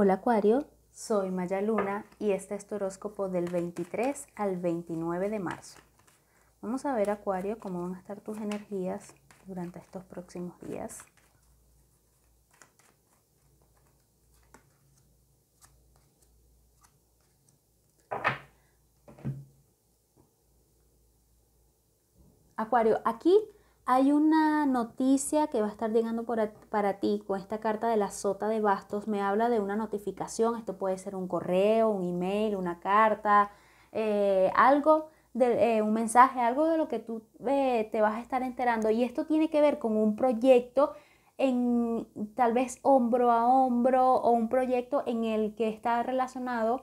Hola Acuario, soy Maya Luna y este es tu horóscopo del 23 al 29 de marzo. Vamos a ver Acuario cómo van a estar tus energías durante estos próximos días. Acuario, aquí hay una noticia que va a estar llegando para ti con esta carta de la sota de bastos. Me habla de una notificación. Esto puede ser un correo, un email, una carta, eh, algo, de, eh, un mensaje, algo de lo que tú eh, te vas a estar enterando. Y esto tiene que ver con un proyecto en tal vez hombro a hombro o un proyecto en el que está relacionado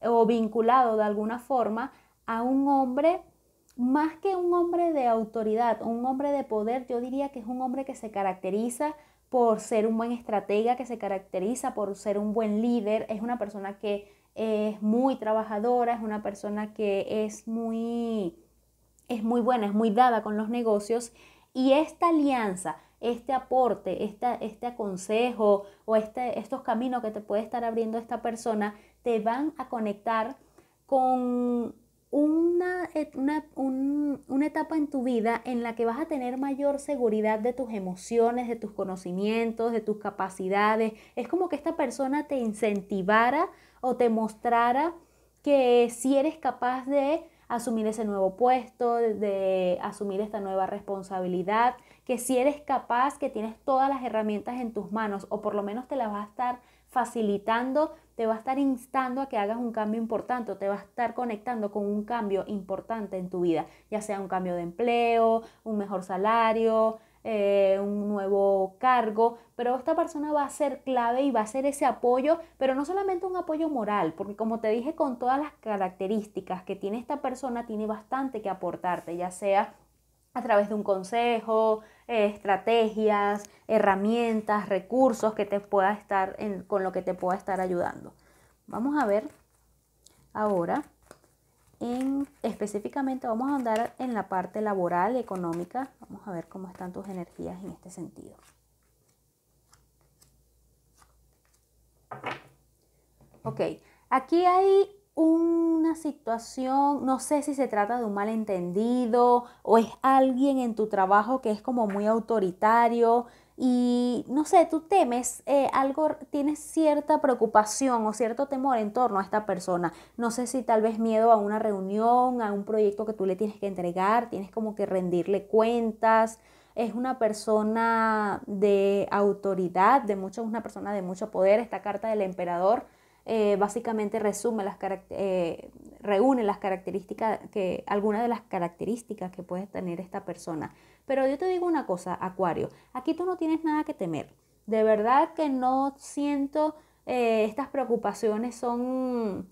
o vinculado de alguna forma a un hombre más que un hombre de autoridad, un hombre de poder, yo diría que es un hombre que se caracteriza por ser un buen estratega, que se caracteriza por ser un buen líder, es una persona que es muy trabajadora, es una persona que es muy, es muy buena, es muy dada con los negocios y esta alianza, este aporte, este aconsejo o este, estos caminos que te puede estar abriendo esta persona, te van a conectar con una, una, etapa en tu vida en la que vas a tener mayor seguridad de tus emociones, de tus conocimientos, de tus capacidades. Es como que esta persona te incentivara o te mostrara que si eres capaz de asumir ese nuevo puesto, de asumir esta nueva responsabilidad, que si eres capaz, que tienes todas las herramientas en tus manos o por lo menos te las vas a estar facilitando, te va a estar instando a que hagas un cambio importante, te va a estar conectando con un cambio importante en tu vida, ya sea un cambio de empleo, un mejor salario, eh, un nuevo cargo, pero esta persona va a ser clave y va a ser ese apoyo, pero no solamente un apoyo moral, porque como te dije, con todas las características que tiene esta persona, tiene bastante que aportarte, ya sea a través de un consejo, eh, estrategias, herramientas, recursos que te pueda estar con lo que te pueda estar ayudando. Vamos a ver ahora en, específicamente vamos a andar en la parte laboral, económica. Vamos a ver cómo están tus energías en este sentido. Ok, aquí hay una situación, no sé si se trata de un malentendido o es alguien en tu trabajo que es como muy autoritario y no sé, tú temes eh, algo, tienes cierta preocupación o cierto temor en torno a esta persona. No sé si tal vez miedo a una reunión, a un proyecto que tú le tienes que entregar, tienes como que rendirle cuentas. Es una persona de autoridad, de mucho, una persona de mucho poder. Esta carta del emperador eh, básicamente resume las eh, reúne las características, que, algunas de las características que puede tener esta persona. Pero yo te digo una cosa, Acuario, aquí tú no tienes nada que temer. De verdad que no siento, eh, estas preocupaciones son...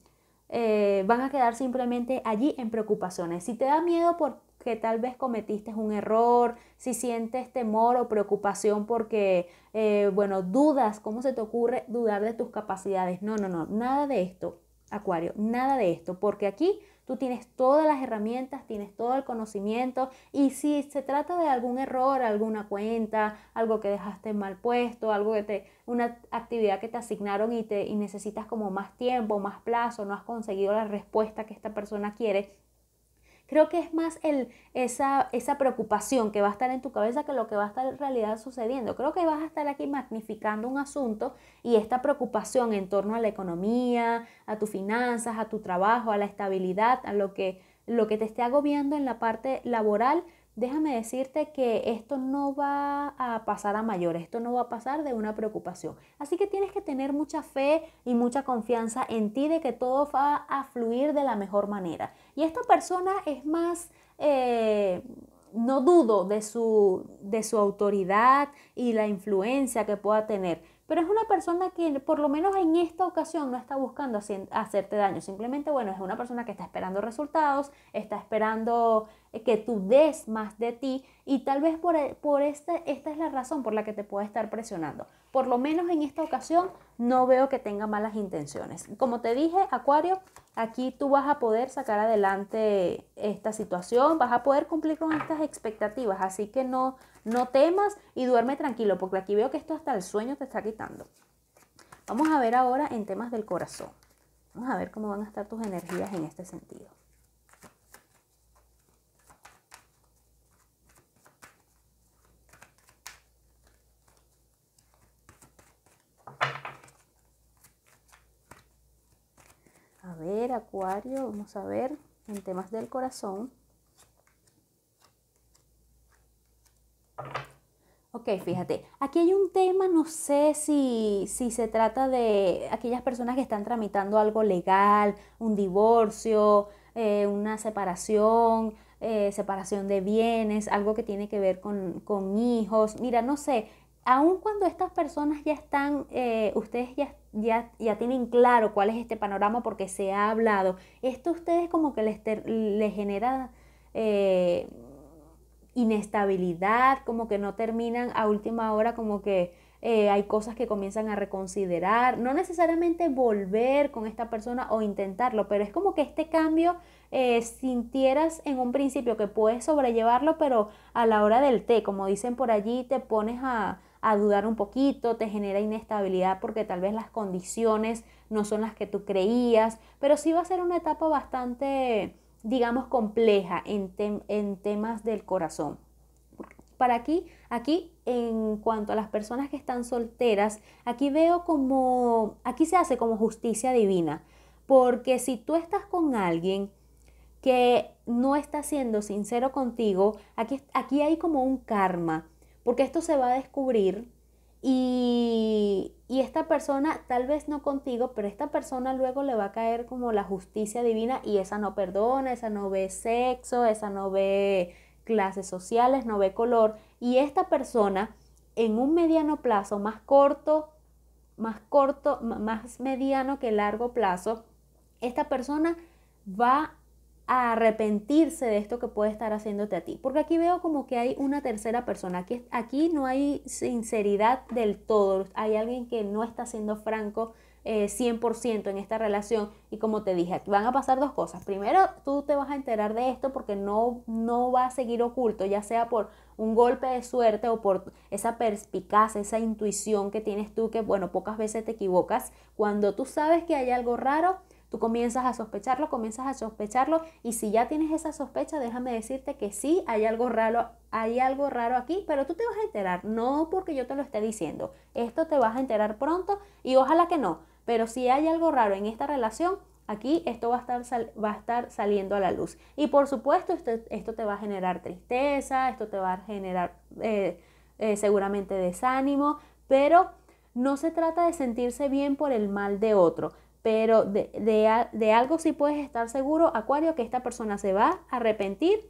Eh, van a quedar simplemente allí en preocupaciones. Si te da miedo por que tal vez cometiste un error, si sientes temor o preocupación porque, eh, bueno, dudas, ¿cómo se te ocurre dudar de tus capacidades? No, no, no, nada de esto, Acuario, nada de esto, porque aquí tú tienes todas las herramientas, tienes todo el conocimiento y si se trata de algún error, alguna cuenta, algo que dejaste mal puesto, algo que te una actividad que te asignaron y te y necesitas como más tiempo, más plazo, no has conseguido la respuesta que esta persona quiere, Creo que es más el, esa, esa preocupación que va a estar en tu cabeza que lo que va a estar en realidad sucediendo. Creo que vas a estar aquí magnificando un asunto y esta preocupación en torno a la economía, a tus finanzas, a tu trabajo, a la estabilidad, a lo que, lo que te esté agobiando en la parte laboral, déjame decirte que esto no va a pasar a mayor, esto no va a pasar de una preocupación. Así que tienes que tener mucha fe y mucha confianza en ti de que todo va a fluir de la mejor manera. Y esta persona es más... Eh, no dudo de su, de su autoridad y la influencia que pueda tener, pero es una persona que por lo menos en esta ocasión no está buscando hacerte daño, simplemente bueno, es una persona que está esperando resultados, está esperando eh, que tú des más de ti y tal vez por, eh, por esta, esta es la razón por la que te puede estar presionando. Por lo menos en esta ocasión no veo que tenga malas intenciones. Como te dije, Acuario, aquí tú vas a poder sacar adelante esta situación, vas a poder cumplir con estas expectativas, así que no, no temas y duerme tranquilo, porque aquí veo que esto hasta el sueño te está quitando. Vamos a ver ahora en temas del corazón. Vamos a ver cómo van a estar tus energías en este sentido. Acuario, vamos a ver en temas del corazón. Ok, fíjate, aquí hay un tema, no sé si, si, se trata de aquellas personas que están tramitando algo legal, un divorcio, eh, una separación, eh, separación de bienes, algo que tiene que ver con, con hijos. Mira, no sé, aun cuando estas personas ya están, eh, ustedes ya, ya, tienen claro cuál es este panorama porque se ha hablado, esto a ustedes como que les, genera eh, inestabilidad, como que no terminan a última hora, como que eh, hay cosas que comienzan a reconsiderar, no necesariamente volver con esta persona o intentarlo, pero es como que este cambio sintieras en un principio que puedes sobrellevarlo, pero a la hora del té, como dicen por allí, te pones a, a dudar un poquito, te genera inestabilidad porque tal vez las condiciones no son las que tú creías, pero sí va a ser una etapa bastante, digamos, compleja en, temas del corazón. Para aquí, aquí en cuanto a las personas que están solteras, aquí veo como, aquí se hace como justicia divina, porque si tú estás con alguien que no está siendo sincero contigo, aquí, aquí hay como un karma porque esto se va a descubrir y, esta persona, tal vez no contigo, pero esta persona luego le va a caer como la justicia divina y esa no perdona, esa no ve sexo, esa no ve clases sociales, no ve color. Y esta persona en un mediano plazo más corto, más corto, más mediano que largo plazo, esta persona va arrepentirse de esto que puede estar haciéndote a ti. Porque aquí veo como que hay una tercera persona. Aquí, aquí no hay sinceridad del todo. Hay alguien que no está siendo franco 100% eh, en esta relación. Y como te dije, van a pasar dos cosas. Primero, tú te vas a enterar de esto porque no, no va a seguir oculto, ya sea por un golpe de suerte o por esa perspicacia, esa intuición que tienes tú, que bueno, pocas veces te equivocas. Cuando tú sabes que hay algo raro, comienzas a sospecharlo, comienzas a sospecharlo y si ya tienes esa sospecha, déjame decirte que sí, hay algo raro, hay algo raro aquí, pero tú te vas a enterar, no porque yo te lo esté diciendo. Esto te vas a enterar pronto y ojalá que no, pero si hay algo raro en esta relación, Aquí esto va a, estar va a estar, saliendo a la luz. Y por supuesto, esto, te va a generar tristeza, esto te va a generar eh, eh, seguramente desánimo, pero no se trata de sentirse bien por el mal de otro pero de, algo sí puedes estar seguro, Acuario, que esta persona se va a arrepentir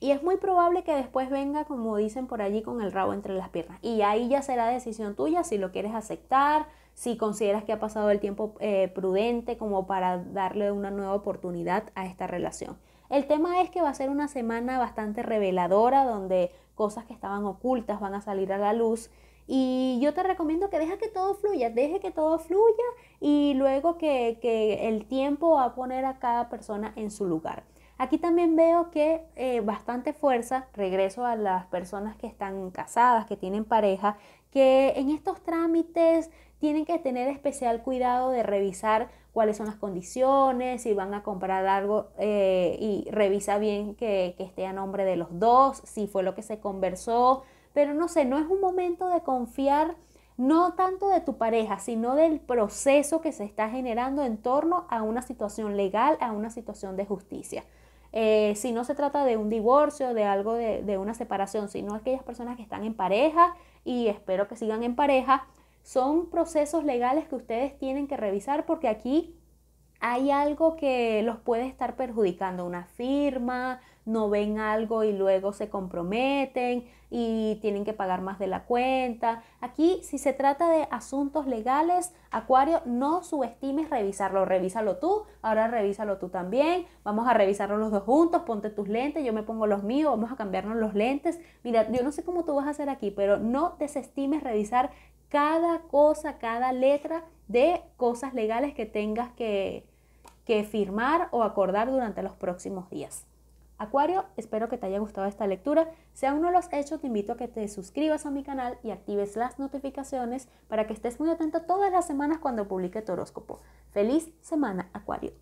y es muy probable que después venga, como dicen por allí, con el rabo entre las piernas. Y ahí ya será decisión tuya si lo quieres aceptar, si consideras que ha pasado el tiempo eh, prudente como para darle una nueva oportunidad a esta relación. El tema es que va a ser una semana bastante reveladora donde cosas que estaban ocultas van a salir a la luz y yo te recomiendo que deja que todo fluya, deje que todo fluya y luego que, el tiempo va a poner a cada persona en su lugar. Aquí también veo que eh, bastante fuerza, regreso a las personas que están casadas, que tienen pareja, que en estos trámites tienen que tener especial cuidado de revisar cuáles son las condiciones, si van a comprar algo eh, y revisa bien que esté a nombre de los dos, si fue lo que se conversó, pero no sé, no es un momento de confiar no tanto de tu pareja, sino del proceso que se está generando en torno a una situación legal, a una situación de justicia. Eh, si no se trata de un divorcio, de algo de, de una separación, sino aquellas personas que están en pareja y espero que sigan en pareja, son procesos legales que ustedes tienen que revisar porque aquí hay algo que los puede estar perjudicando, una firma, no ven algo y luego se comprometen y tienen que pagar más de la cuenta. Aquí, si se trata de asuntos legales, Acuario, no subestimes revisarlo. Revísalo tú, ahora revísalo tú también. Vamos a revisarlo los dos juntos, ponte tus lentes, yo me pongo los míos, vamos a cambiarnos los lentes. Mira, yo no sé cómo tú vas a hacer aquí, pero no desestimes revisar cada cosa, cada letra de cosas legales que tengas que, que firmar o acordar durante los próximos días. Acuario, espero que te haya gustado esta lectura. Si aún no lo has hecho, te invito a que te suscribas a mi canal y actives las notificaciones para que estés muy atento todas las semanas cuando publique tu horóscopo. Feliz semana, Acuario.